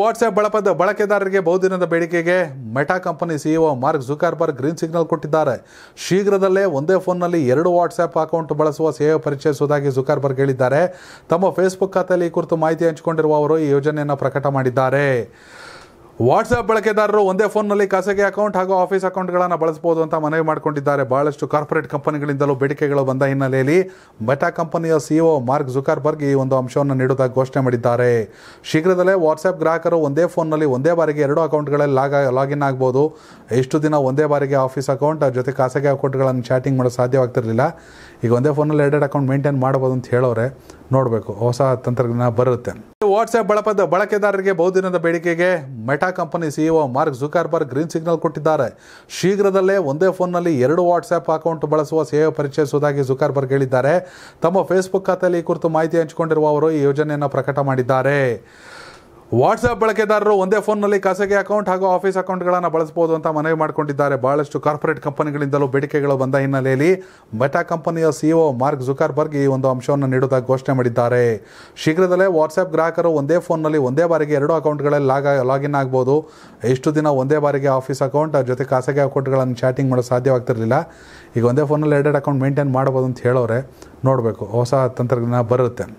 WhatsApp ಬಳಪದ ಬಳಕೆದಾರರಿಗೆ ಬಹುದಿನದ ಬೇಡಿಕೆಗೆ Meta company CEO Mark Zuckerberg green signal ಕೊಟ್ಟಿದ್ದಾರೆ ಶೀಘ್ರದಲ್ಲೇ ಒಂದೇ ಫೋನ್ನಲ್ಲಿ ಎರಡು ವಾಟ್ಸ್ಆ್ಯಪ್ ಅಕೌಂಟ್ ಬಳಸುವ ಸೇವೆ ಪರಿಚಯಿಸುವುದಾಗಿ ಜುಕಾರ್ಬರ್ಗ್ ಹೇಳಿದ್ದಾರೆ ತಮ್ಮ ಫೇಸ್ಬುಕ್ ಖಾತೆಯಲ್ಲಿ ಈ ಕುರಿತು ಮಾಹಿತಿ ಹಂಚಿಕೊಂಡಿರುವ ಅವರು ಈ ಯೋಜನೆಯನ್ನು ಪ್ರಕಟ ಮಾಡಿದ್ದಾರೆ ವಾಟ್ಸ್ಆ್ಯಪ್ ಬಳಕೆದಾರರು ಒಂದೇ ಫೋನ್ನಲ್ಲಿ ಖಾಸಗಿ ಅಕೌಂಟ್ ಹಾಗೂ ಆಫೀಸ್ ಅಕೌಂಟ್ಗಳನ್ನು ಬಳಸಬಹುದು ಅಂತ ಮನವಿ ಮಾಡಿಕೊಂಡಿದ್ದಾರೆ ಬಹಳಷ್ಟು ಕಾರ್ಪೊರೇಟ್ ಕಂಪನಿಗಳಿಂದಲೂ ಬೇಡಿಕೆಗಳು ಬಂದ ಹಿನ್ನೆಲೆಯಲ್ಲಿ ಮೆಟಾ ಕಂಪನಿಯ ಸಿಇಒ ಮಾರ್ಕ್ ಜುಕರ್ಬರ್ಗ್ ಈ ಒಂದು ಅಂಶವನ್ನು ನೀಡುವುದಾಗಿ ಘೋಷಣೆ ಮಾಡಿದ್ದಾರೆ ಶೀಘ್ರದಲ್ಲೇ ವಾಟ್ಸ್ಆಪ್ ಗ್ರಾಹಕರು ಒಂದೇ ಫೋನ್ನಲ್ಲಿ ಒಂದೇ ಬಾರಿಗೆ ಎರಡು ಅಕೌಂಟ್ಗಳಲ್ಲಿ ಲಾಗ ಲಾಗಿನ್ ಆಗ್ಬೋದು ಎಷ್ಟು ದಿನ ಒಂದೇ ಬಾರಿಗೆ ಆಫೀಸ್ ಅಕೌಂಟ್ ಜೊತೆ ಖಾಸಗಿ ಅಕೌಂಟ್ಗಳನ್ನು ಚಾಟಿಂಗ್ ಮಾಡೋ ಸಾಧ್ಯವಾಗ್ತಿರಲಿಲ್ಲ ಈಗ ಒಂದೇ ಫೋನಲ್ಲಿ ಎರಡೆರಡು ಅಕೌಂಟ್ ಮೇಂಟೈನ್ ಮಾಡ್ಬೋದು ಅಂತ ಹೇಳೋರೆ ನೋಡಬೇಕು ಹೊಸ ತಂತ್ರಜ್ಞಾನ ಬರುತ್ತೆ ವಾಟ್ಸ್ಆ್ಯಪ್ ಬಳಪದ ಬಳಕೆದಾರರಿಗೆ ಬಹುದಿನದ ಬೇಡಿಕೆಗೆ Meta company CEO Mark Zuckerberg green signal ಕೊಟ್ಟಿದ್ದಾರೆ ಶೀಘ್ರದಲ್ಲೇ ಒಂದೇ ಫೋನ್ನಲ್ಲಿ ಎರಡು ವಾಟ್ಸ್ಆ್ಯಪ್ ಅಕೌಂಟ್ ಬಳಸುವ ಸೇವೆ ಪರಿಚಯಿಸುವುದಾಗಿ ಜುಕಾರ್ಬರ್ಗ್ ಹೇಳಿದ್ದಾರೆ ತಮ್ಮ ಫೇಸ್ಬುಕ್ ಖಾತೆಯಲ್ಲಿ ಈ ಕುರಿತು ಮಾಹಿತಿ ಹಂಚಿಕೊಂಡಿರುವ ಅವರು ಈ ಯೋಜನೆಯನ್ನು ಪ್ರಕಟ ಮಾಡಿದ್ದಾರೆ ವಾಟ್ಸಪ್ ಬಳಕೆದಾರರು ಒಂದೇ ಫೋನ್ನಲ್ಲಿ ಖಾಸಗಿ ಅಕೌಂಟ್ ಹಾಗೂ ಆಫೀಸ್ ಅಕೌಂಟ್ಗಳನ್ನು ಬಳಸಬಹುದು ಅಂತ ಮನವಿ ಮಾಡಿಕೊಂಡಿದ್ದಾರೆ ಬಹಳಷ್ಟು ಕಾರ್ಪೊರೇಟ್ ಕಂಪನಿಗಳಿಂದಲೂ ಬೇಡಿಕೆಗಳು ಬಂದ ಹಿನ್ನೆಲೆಯಲ್ಲಿ ಮೆಟಾ ಕಂಪನಿಯ ಸಿಇಒ ಮಾರ್ಕ್ ಜುಕಾರ್ಬರ್ಗ್ ಈ ಒಂದು ಅಂಶವನ್ನು ನೀಡುವುದಾಗಿ ಘೋಷಣೆ ಮಾಡಿದ್ದಾರೆ ಶೀಘ್ರದಲ್ಲೇ ವಾಟ್ಸಪ್ ಗ್ರಾಹಕರು ಒಂದೇ ಫೋನ್ನಲ್ಲಿ ಒಂದೇ ಬಾರಿಗೆ ಎರಡು ಅಕೌಂಟ್ಗಳಲ್ಲಿ ಲಾಗ ಲಾಗಿನ್ ಆಗ್ಬೋದು ಎಷ್ಟು ದಿನ ಒಂದೇ ಬಾರಿಗೆ ಆಫೀಸ್ ಅಕೌಂಟ್ ಜೊತೆ ಖಾಸಗಿ ಅಕೌಂಟ್ಗಳನ್ನು ಚಾಟಿಂಗ್ ಮಾಡೋ ಸಾಧ್ಯವಾಗ್ತಿರಲಿಲ್ಲ ಈಗ ಒಂದೇ ಫೋನಲ್ಲಿ ಎರಡೆರಡು ಅಕೌಂಟ್ ಮೇಂಟೈನ್ ಮಾಡ್ಬೋದು ಅಂತ ಹೇಳೋರೆ ನೋಡಬೇಕು ಹೊಸ ತಂತ್ರಜ್ಞಾನ ಬರುತ್ತೆ